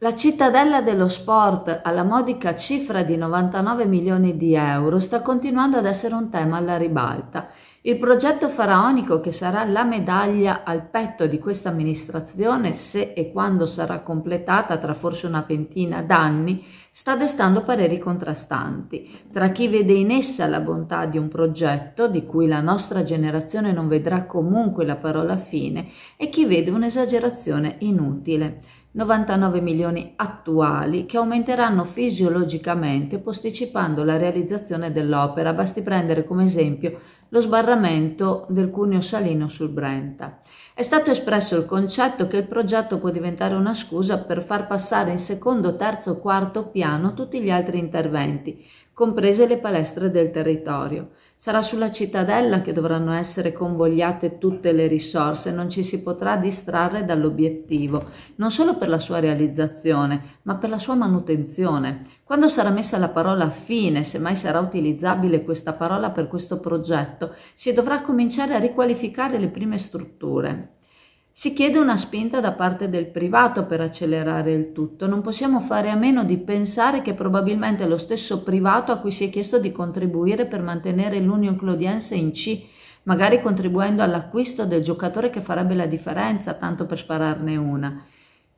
La cittadella dello sport, alla modica cifra di 99 milioni di euro, sta continuando ad essere un tema alla ribalta il progetto faraonico che sarà la medaglia al petto di questa amministrazione, se e quando sarà completata tra forse una ventina d'anni, sta destando pareri contrastanti tra chi vede in essa la bontà di un progetto di cui la nostra generazione non vedrà comunque la parola fine e chi vede un'esagerazione inutile. 99 milioni attuali che aumenteranno fisiologicamente posticipando la realizzazione dell'opera. Basti prendere come esempio lo sbarramento miglioramento del cuneo salino sul Brenta. È stato espresso il concetto che il progetto può diventare una scusa per far passare in secondo, terzo, quarto piano tutti gli altri interventi, comprese le palestre del territorio. Sarà sulla cittadella che dovranno essere convogliate tutte le risorse, non ci si potrà distrarre dall'obiettivo, non solo per la sua realizzazione, ma per la sua manutenzione. Quando sarà messa la parola fine, se mai sarà utilizzabile questa parola per questo progetto, si dovrà cominciare a riqualificare le prime strutture. Si chiede una spinta da parte del privato per accelerare il tutto, non possiamo fare a meno di pensare che probabilmente è lo stesso privato a cui si è chiesto di contribuire per mantenere l'Union Claudiense in C, magari contribuendo all'acquisto del giocatore che farebbe la differenza, tanto per spararne una.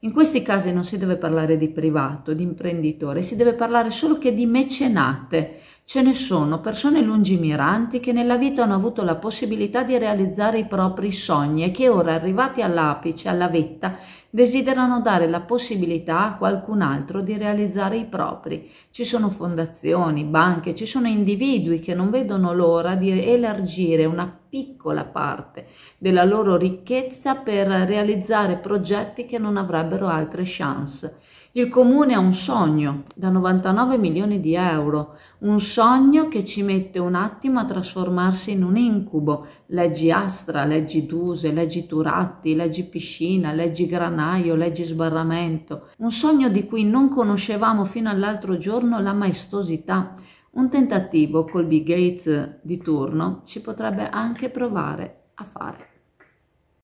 In questi casi non si deve parlare di privato, di imprenditore, si deve parlare solo che di mecenate. Ce ne sono persone lungimiranti che nella vita hanno avuto la possibilità di realizzare i propri sogni e che ora, arrivati all'apice, alla vetta, desiderano dare la possibilità a qualcun altro di realizzare i propri. Ci sono fondazioni, banche, ci sono individui che non vedono l'ora di elargire una piccola parte della loro ricchezza per realizzare progetti che non avrebbero altre chance. Il comune ha un sogno da 99 milioni di euro, un sogno che ci mette un attimo a trasformarsi in un incubo. Leggi Astra, leggi Duse, leggi Turatti, leggi Piscina, leggi Granaio, leggi Sbarramento. Un sogno di cui non conoscevamo fino all'altro giorno la maestosità un tentativo col Bill Gates di turno ci potrebbe anche provare a fare.